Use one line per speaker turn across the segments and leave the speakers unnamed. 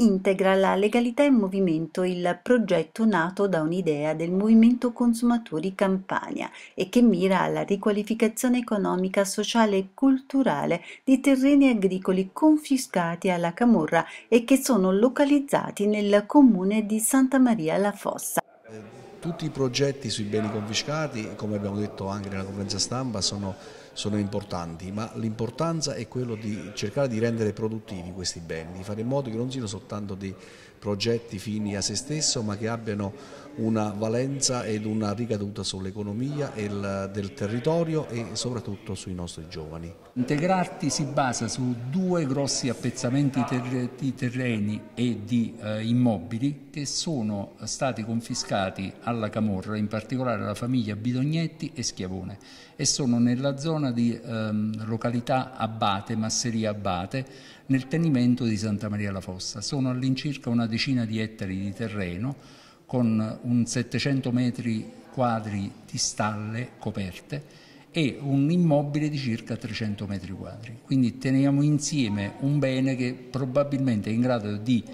Integra la legalità in movimento il progetto nato da un'idea del movimento consumatori Campania e che mira alla riqualificazione economica, sociale e culturale di terreni agricoli confiscati alla Camorra e che sono localizzati nel comune di Santa Maria La Fossa.
Tutti i progetti sui beni confiscati, come abbiamo detto anche nella conferenza stampa, sono sono importanti, ma l'importanza è quello di cercare di rendere produttivi questi beni, di fare in modo che non siano soltanto dei progetti fini a se stesso ma che abbiano una valenza ed una ricaduta sull'economia del territorio e soprattutto sui nostri giovani. Integrarti
si basa su due grossi appezzamenti ter di terreni e di eh, immobili che sono stati confiscati alla Camorra, in particolare alla famiglia Bidognetti e Schiavone e sono nella zona di ehm, località Abate, Masseria Abate, nel tenimento di Santa Maria la Fossa. Sono all'incirca una decina di ettari di terreno con un 700 metri quadri di stalle coperte e un immobile di circa 300 metri quadri. Quindi teniamo insieme un bene che probabilmente è in grado di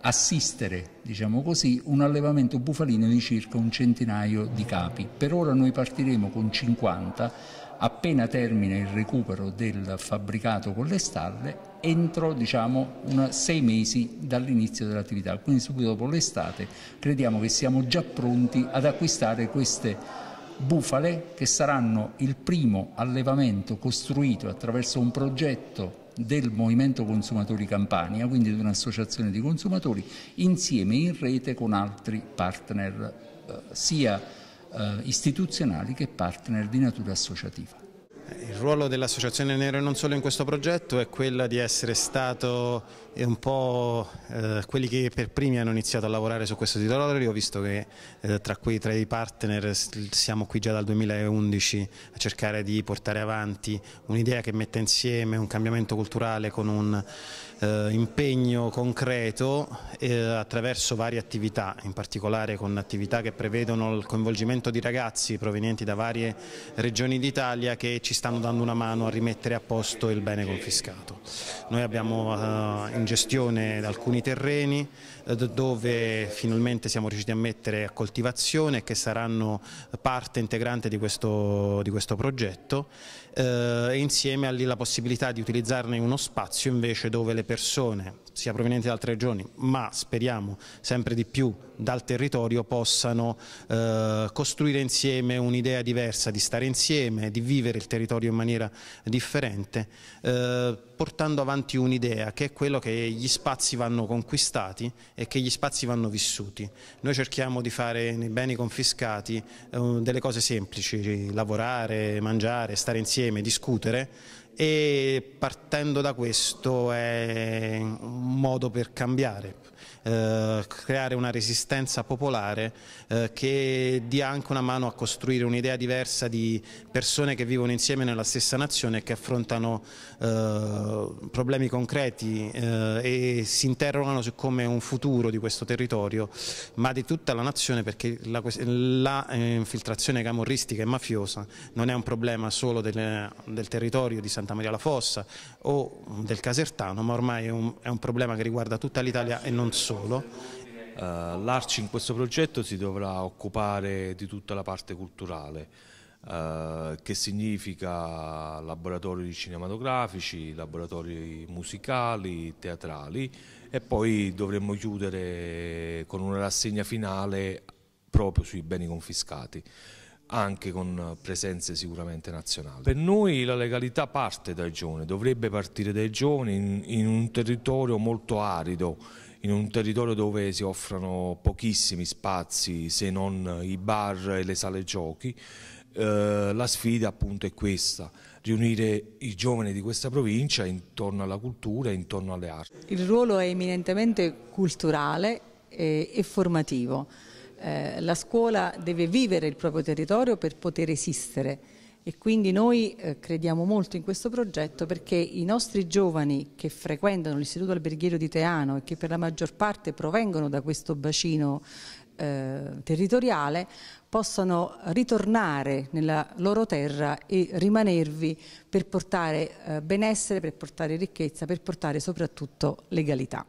assistere, diciamo così, un allevamento bufalino di circa un centinaio di capi. Per ora noi partiremo con 50 appena termina il recupero del fabbricato con le stalle entro diciamo, una, sei mesi dall'inizio dell'attività, quindi subito dopo l'estate crediamo che siamo già pronti ad acquistare queste bufale che saranno il primo allevamento costruito attraverso un progetto del Movimento Consumatori Campania, quindi di un'associazione di consumatori, insieme in rete con altri partner eh, sia eh, istituzionali che partner di natura associativa.
Il ruolo dell'Associazione Nero e Non Solo in questo progetto è quello di essere stato un po' eh, quelli che per primi hanno iniziato a lavorare su questo titolo, Io ho visto che eh, tra quei tre partner siamo qui già dal 2011 a cercare di portare avanti un'idea che metta insieme un cambiamento culturale con un eh, impegno concreto attraverso varie attività, in particolare con attività che prevedono il coinvolgimento di ragazzi provenienti da varie regioni d'Italia che ci stanno dando dando una mano a rimettere a posto il bene confiscato. Noi abbiamo eh, in gestione alcuni terreni eh, dove finalmente siamo riusciti a mettere a coltivazione e che saranno parte integrante di questo, di questo progetto eh, e insieme alla possibilità di utilizzarne uno spazio invece dove le persone sia provenienti da altre regioni, ma speriamo sempre di più dal territorio possano eh, costruire insieme un'idea diversa, di stare insieme, di vivere il territorio in maniera differente, eh, portando avanti un'idea che è quello che gli spazi vanno conquistati e che gli spazi vanno vissuti. Noi cerchiamo di fare nei beni confiscati eh, delle cose semplici, lavorare, mangiare, stare insieme, discutere, e partendo da questo è un modo per cambiare. Eh, creare una resistenza popolare eh, che dia anche una mano a costruire un'idea diversa di persone che vivono insieme nella stessa nazione e che affrontano eh, problemi concreti eh, e si interrogano su come un futuro di questo territorio, ma di tutta la nazione perché la, la eh, infiltrazione camorristica e mafiosa non è un problema solo del, del territorio di Santa Maria la Fossa o del Casertano, ma ormai è un, è un problema che riguarda tutta l'Italia e non solo solo.
Eh, L'Arci in questo progetto si dovrà occupare di tutta la parte culturale, eh, che significa laboratori cinematografici, laboratori musicali, teatrali e poi dovremmo chiudere con una rassegna finale proprio sui beni confiscati anche con presenze sicuramente nazionali. Per noi la legalità parte dai giovani, dovrebbe partire dai giovani in, in un territorio molto arido in un territorio dove si offrono pochissimi spazi se non i bar e le sale giochi, eh, la sfida appunto è questa, riunire i giovani di questa provincia intorno alla cultura e intorno alle arti.
Il ruolo è eminentemente culturale eh, e, formativo, eh, la scuola deve vivere il proprio territorio per poter esistere e quindi noi eh, crediamo molto in questo progetto perché i nostri giovani che frequentano l'Istituto Alberghiero di Teano e che per la maggior parte provengono da questo bacino eh, territoriale possano ritornare nella loro terra e rimanervi per portare eh, benessere, per portare ricchezza, per portare soprattutto legalità.